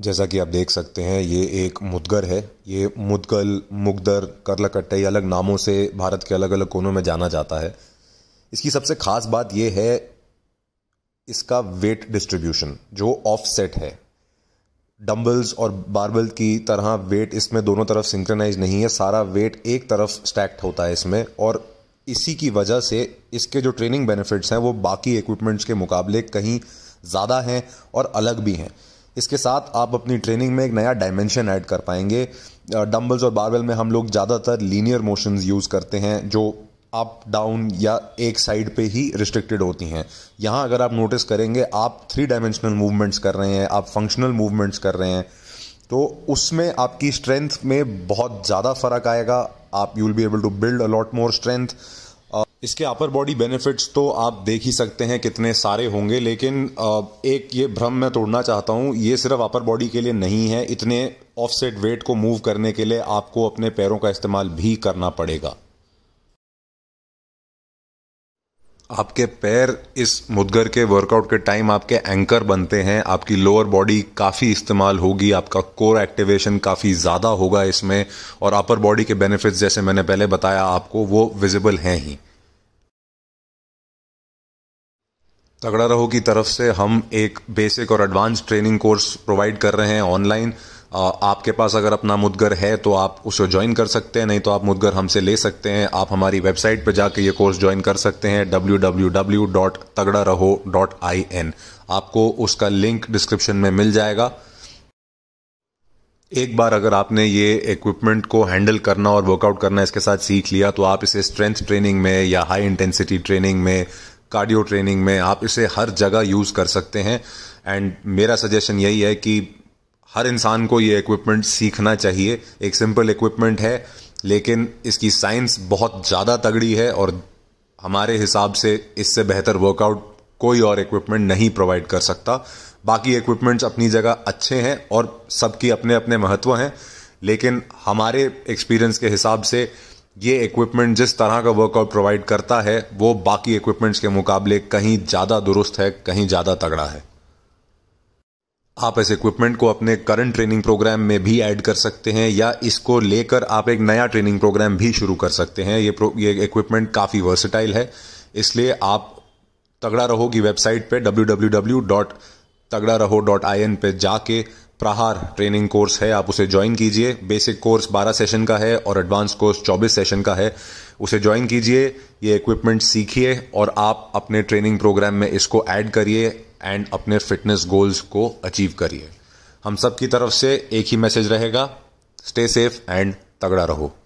जैसा कि आप देख सकते हैं ये एक मुदगर है ये मुदगल मुगदर करलकट्टे ये अलग नामों से भारत के अलग अलग कोनों में जाना जाता है इसकी सबसे ख़ास बात यह है इसका वेट डिस्ट्रीब्यूशन जो ऑफसेट है डम्बल्स और बारबल की तरह वेट इसमें दोनों तरफ सिंक्रनाइज नहीं है सारा वेट एक तरफ स्टैक्ट होता है इसमें और इसी की वजह से इसके जो ट्रेनिंग बेनिफिट्स हैं वो बाकी इक्विपमेंट्स के मुकाबले कहीं ज़्यादा हैं और अलग भी हैं इसके साथ आप अपनी ट्रेनिंग में एक नया डायमेंशन ऐड कर पाएंगे डम्बल्स और बारबेल में हम लोग ज़्यादातर लीनियर मोशंस यूज़ करते हैं जो अप डाउन या एक साइड पे ही रिस्ट्रिक्टेड होती हैं यहाँ अगर आप नोटिस करेंगे आप थ्री डायमेंशनल मूवमेंट्स कर रहे हैं आप फंक्शनल मूवमेंट्स कर रहे हैं तो उसमें आपकी स्ट्रेंथ में बहुत ज़्यादा फ़र्क आएगा आप you will be able to build a lot more strength इसके अपर बॉडी बेनिफिट्स तो आप देख ही सकते हैं कितने सारे होंगे लेकिन एक ये भ्रम मैं तोड़ना चाहता हूँ ये सिर्फ अपर बॉडी के लिए नहीं है इतने ऑफसेट वेट को मूव करने के लिए आपको अपने पैरों का इस्तेमाल भी करना पड़ेगा आपके पैर इस मुदगर के वर्कआउट के टाइम आपके एंकर बनते हैं आपकी लोअर बॉडी काफ़ी इस्तेमाल होगी आपका कोर एक्टिवेशन काफ़ी ज़्यादा होगा इसमें और अपर बॉडी के बेनिफिट्स जैसे मैंने पहले बताया आपको वो विजिबल हैं ही तगड़ा रहो की तरफ से हम एक बेसिक और एडवांस ट्रेनिंग कोर्स प्रोवाइड कर रहे हैं ऑनलाइन आपके पास अगर अपना मुदगर है तो आप उसे ज्वाइन कर सकते हैं नहीं तो आप मुदगर हमसे ले सकते हैं आप हमारी वेबसाइट पर जाकर ये कोर्स ज्वाइन कर सकते हैं डब्ल्यू डब्ल्यू डब्ल्यू डॉट तगड़ा रहो डॉट आई एन आपको उसका लिंक डिस्क्रिप्शन में मिल जाएगा एक बार अगर आपने ये इक्विपमेंट को हैंडल करना और वर्कआउट करना इसके साथ सीख लिया तो आप इसे स्ट्रेंथ ट्रेनिंग में या हाई इंटेंसिटी ट्रेनिंग में कार्डियो ट्रेनिंग में आप इसे हर जगह यूज़ कर सकते हैं एंड मेरा सजेशन यही है कि हर इंसान को ये इक्विपमेंट सीखना चाहिए एक सिंपल इक्विपमेंट है लेकिन इसकी साइंस बहुत ज़्यादा तगड़ी है और हमारे हिसाब से इससे बेहतर वर्कआउट कोई और इक्विपमेंट नहीं प्रोवाइड कर सकता बाकी इक्विपमेंट्स अपनी जगह अच्छे हैं और सबकी अपने अपने महत्व हैं लेकिन हमारे एक्सपीरियंस के हिसाब से ये इक्विपमेंट जिस तरह का वर्कआउट प्रोवाइड करता है वो बाकी इक्विपमेंट्स के मुकाबले कहीं ज़्यादा दुरुस्त है कहीं ज़्यादा तगड़ा है आप इस इक्विपमेंट को अपने करंट ट्रेनिंग प्रोग्राम में भी ऐड कर सकते हैं या इसको लेकर आप एक नया ट्रेनिंग प्रोग्राम भी शुरू कर सकते हैं ये ये इक्विपमेंट काफ़ी वर्सेटाइल है इसलिए आप तगड़ा रहो की वेबसाइट पे डब्ल्यू डब्ल्यू डब्ल्यू डॉट तगड़ा रहो डॉट आई एन पर जाके प्रहार ट्रेनिंग कोर्स है आप उसे ज्वाइन कीजिए बेसिक कोर्स 12 सेशन का है और एडवांस कोर्स 24 सेशन का है उसे ज्वाइन कीजिए ये इक्विपमेंट सीखिए और आप अपने ट्रेनिंग प्रोग्राम में इसको ऐड करिए एंड अपने फिटनेस गोल्स को अचीव करिए हम सब की तरफ से एक ही मैसेज रहेगा स्टे सेफ एंड तगड़ा रहो